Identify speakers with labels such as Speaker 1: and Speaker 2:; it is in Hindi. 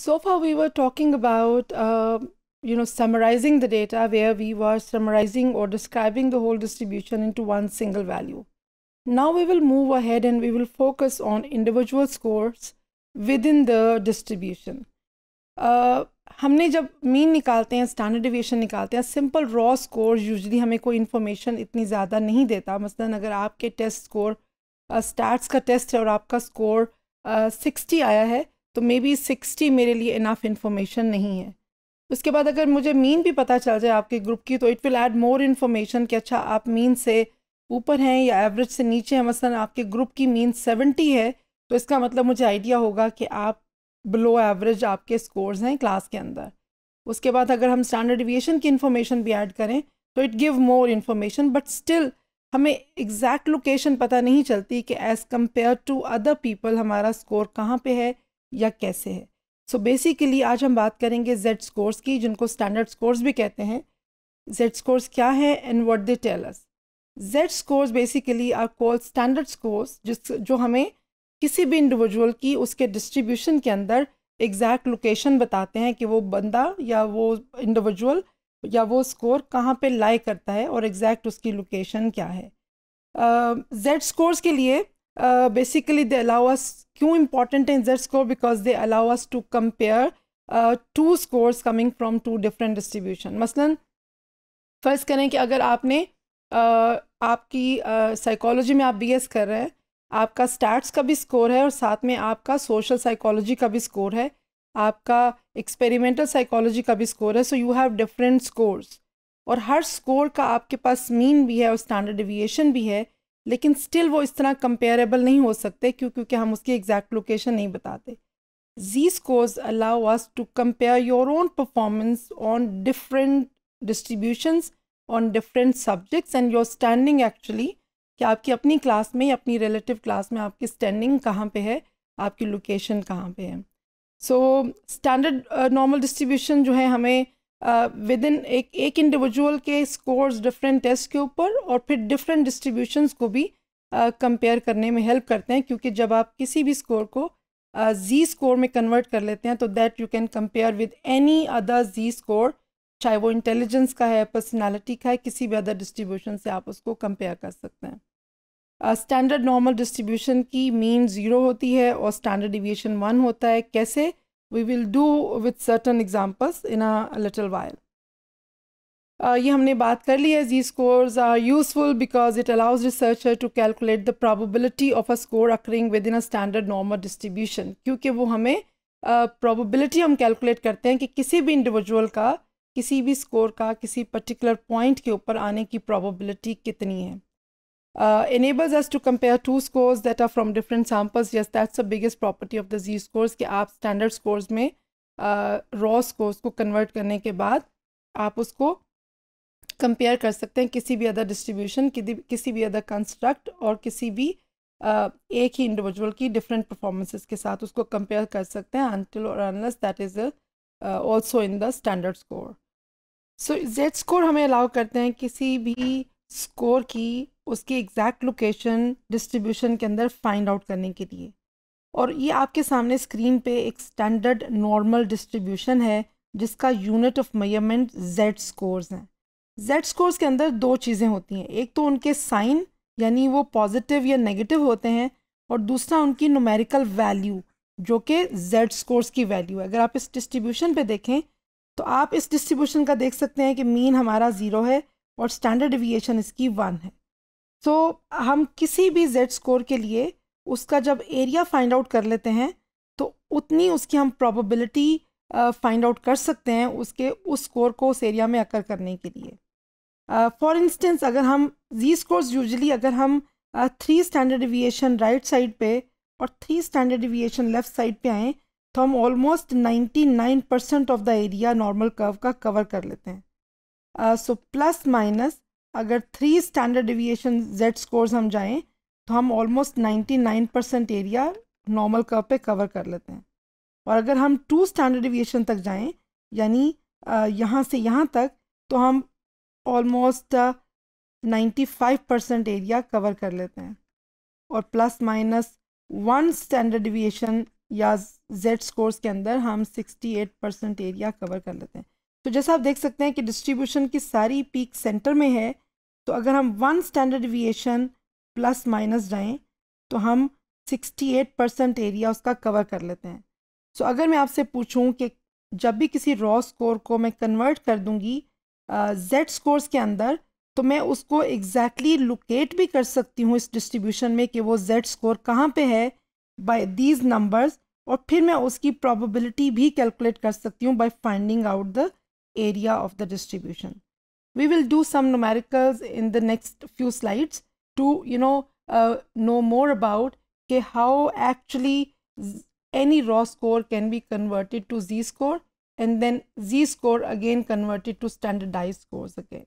Speaker 1: So far, we were talking about, uh, you know, summarizing the data where we were summarizing or describing the whole distribution into one single value. Now we will move ahead and we will focus on individual scores within the distribution. Uh, हमने जब mean निकालते हैं standard deviation निकालते हैं simple raw scores usually हमें कोई information इतनी ज़्यादा नहीं देता मतलब अगर आपके test score uh, stats का test है और आपका score uh, sixty आया है तो मे बी सिक्सटी मेरे लिए इनफ इन्फॉर्मेशन नहीं है उसके बाद अगर मुझे मीन भी पता चल जाए आपके ग्रुप की तो it will add more information कि अच्छा आप मीन से ऊपर हैं या एवरेज से नीचे हैं मसलन आपके ग्रुप की मीन सेवेंटी है तो इसका मतलब मुझे आइडिया होगा कि आप बिलो एवरेज आपके स्कोर्स हैं क्लास के अंदर उसके बाद अगर हम स्टैंडर्ड डिविएशन की इन्फॉर्मेशन भी ऐड करें तो it give more information but still हमें एग्जैक्ट लोकेशन पता नहीं चलती कि as compare to other people हमारा स्कोर कहाँ पे है या कैसे है सो so बेसिकली आज हम बात करेंगे जेड स्कोर्स की जिनको स्टैंडर्ड स्कोर्स भी कहते हैं जेड स्कोर्स क्या है and what they tell us Z scores basically are called standard scores जिस जो हमें किसी भी इंडिविजुअल की उसके डिस्ट्रीब्यूशन के अंदर एग्जैक्ट लोकेशन बताते हैं कि वो बंदा या वो इंडिविजुअल या वो स्कोर कहाँ पे लाई करता है और एग्जैक्ट उसकी लोकेशन क्या है जेड uh, स्कोर्स के लिए Uh, basically they allow us क्यों important in Z score because they allow us to compare uh, two scores coming from two different distribution मसलन फ़र्ज़ करें कि अगर आपने uh, आपकी साइकोलॉजी में आप बी एस कर रहे हैं आपका स्टैट्स का भी स्कोर है और साथ में आपका सोशल साइकोलॉजी का भी स्कोर है आपका एक्सपेरिमेंटल साइकोलॉजी का भी स्कोर है so you have different scores और हर स्कोर का आपके पास मीन भी है और स्टैंडर्ड डिविएशन भी है लेकिन स्टिल वो इस तरह कंपेरेबल नहीं हो सकते क्यों क्योंकि हम उसकी एग्जैक्ट लोकेशन नहीं बताते Z scores allow us to compare your own performance on different distributions on different subjects and your standing actually कि आपकी अपनी क्लास में अपनी रिलेटिव क्लास में आपकी स्टैंडिंग कहाँ पर है आपकी लोकेशन कहाँ पर है सो स्टैंडर्ड नॉर्मल डिस्ट्रीब्यूशन जो है हमें विद इन एक एक इंडिविजुअल के स्कोर्स डिफरेंट टेस्ट के ऊपर और फिर डिफरेंट डिस्ट्रीब्यूशंस को भी कंपेयर uh, करने में हेल्प करते हैं क्योंकि जब आप किसी भी स्कोर को जी uh, स्कोर में कन्वर्ट कर लेते हैं तो that you can compare with any other Z score चाहे वो इंटेलिजेंस का है पर्सनालिटी का है किसी भी अदर डिस्ट्रीब्यूशन से आप उसको कंपेयर कर सकते हैं स्टैंडर्ड नॉर्मल डिस्ट्रीब्यूशन की मीन ज़ीरो होती है और स्टैंडर्ड डिविएशन वन होता है कैसे we will do with certain examples in a, a little uh, ये हमने बात कर ली है Z scores are useful because it allows researcher to calculate the probability of a score occurring within a standard normal distribution क्योंकि वो हमें प्रॉबिलिटी uh, हम कैलकुलेट करते हैं कि किसी भी इंडिविजुअल का किसी भी स्कोर का किसी पर्टिकुलर पॉइंट के ऊपर आने की प्रॉबिलिटी कितनी है uh, enables us to compare two scores that are from different samples. Yes, that's the biggest property of the Z scores कि आप standard scores में raw scores को convert करने के बाद आप उसको compare कर सकते हैं किसी भी other distribution कि, किसी भी other construct और किसी भी uh, एक ही individual की different performances के साथ उसको compare कर सकते हैं until or unless that is a, uh, also in the standard score. So Z score हमें allow करते हैं किसी भी स्कोर की उसकी एग्जैक्ट लोकेशन डिस्ट्रीब्यूशन के अंदर फाइंड आउट करने के लिए और ये आपके सामने स्क्रीन पे एक स्टैंडर्ड नॉर्मल डिस्ट्रीब्यूशन है जिसका unit of measurement Z scores हैं जेड स्कोर्स के अंदर दो चीज़ें होती हैं एक तो उनके साइन यानी वो पॉजिटिव या नेगेटिव होते हैं और दूसरा उनकी नोमेरिकल वैल्यू जो कि जेड स्कोर्स की वैल्यू है अगर आप इस डिस्ट्रीब्यूशन पे देखें तो आप इस डिस्ट्रीब्यूशन का देख सकते हैं कि मीन हमारा ज़ीरो है और स्टैंडर्ड डिविएशन इसकी वन है सो so, हम किसी भी जेड स्कोर के लिए उसका जब एरिया फाइंड आउट कर लेते हैं तो उतनी उसकी हम प्रोबेबिलिटी फाइंड आउट कर सकते हैं उसके उस स्कोर को उस एरिया में अकर करने के लिए फॉर uh, इंस्टेंस अगर हम जी स्कोर्स यूजली अगर हम three standard deviation right side पे और three standard deviation left side पे आएँ तो हम almost 99 percent of the area normal curve का कवर कर लेते हैं सो प्लस माइनस अगर three standard deviation Z scores हम जाएं तो हम almost 99 percent area normal curve पे कवर कर लेते हैं और अगर हम टू स्टैंडर्ड डिविएशन तक जाएं यानी uh, यहाँ से यहाँ तक तो हम ऑलमोस्ट 95 परसेंट एरिया कवर कर लेते हैं और plus minus one standard deviation या जेड स्कोर्स के अंदर हम सिक्सटी परसेंट एरिया कवर कर लेते हैं तो जैसा आप देख सकते हैं कि डिस्ट्रीब्यूशन की सारी पीक सेंटर में है तो अगर हम one standard deviation plus minus जाएं तो हम 68 परसेंट एरिया उसका कवर कर लेते हैं सो so, अगर मैं आपसे पूछूं कि जब भी किसी रॉ स्कोर को मैं कन्वर्ट कर दूंगी जेड स्कोर्स के अंदर तो मैं उसको एग्जैक्टली exactly लोकेट भी कर सकती हूँ इस डिस्ट्रीब्यूशन में कि वो जेड स्कोर कहाँ पे है बाय दीज नंबर्स और फिर मैं उसकी प्रॉबिलिटी भी कैलकुलेट कर सकती हूँ by finding out the area of the distribution. We will do some numericals in the next few slides to, you know, uh, know more about okay, how actually any raw score can be converted to z-score and then z-score again converted to standardized scores again.